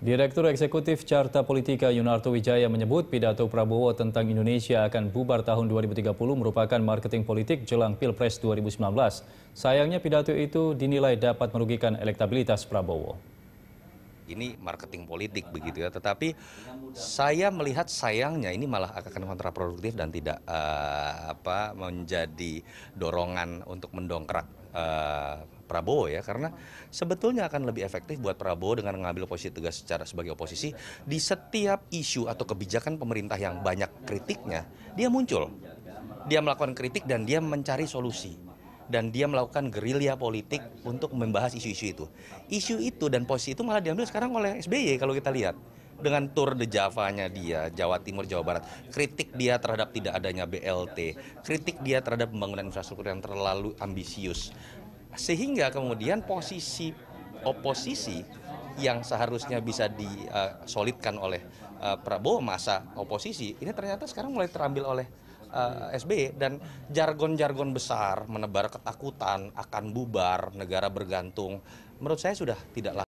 Direktur Eksekutif Carta Politika Yunarto Wijaya menyebut pidato Prabowo tentang Indonesia akan bubar tahun 2030 merupakan marketing politik jelang Pilpres 2019. Sayangnya pidato itu dinilai dapat merugikan elektabilitas Prabowo. Ini marketing politik begitu ya, tetapi saya melihat sayangnya ini malah akan kontraproduktif dan tidak uh, apa menjadi dorongan untuk mendongkrak uh, Prabowo ya karena sebetulnya akan lebih efektif buat Prabowo dengan mengambil posisi tegas secara sebagai oposisi di setiap isu atau kebijakan pemerintah yang banyak kritiknya dia muncul dia melakukan kritik dan dia mencari solusi dan dia melakukan gerilya politik untuk membahas isu-isu itu. Isu itu dan posisi itu malah diambil sekarang oleh SBY kalau kita lihat dengan tur de nya dia, Jawa Timur, Jawa Barat, kritik dia terhadap tidak adanya BLT, kritik dia terhadap pembangunan infrastruktur yang terlalu ambisius, sehingga kemudian posisi oposisi yang seharusnya bisa disolidkan eh, oleh eh, Prabowo masa oposisi ini ternyata sekarang mulai terambil oleh uh, eh, SBY e. dan jargon-jargon besar menebar ketakutan akan bubar negara bergantung menurut saya sudah tidak lagi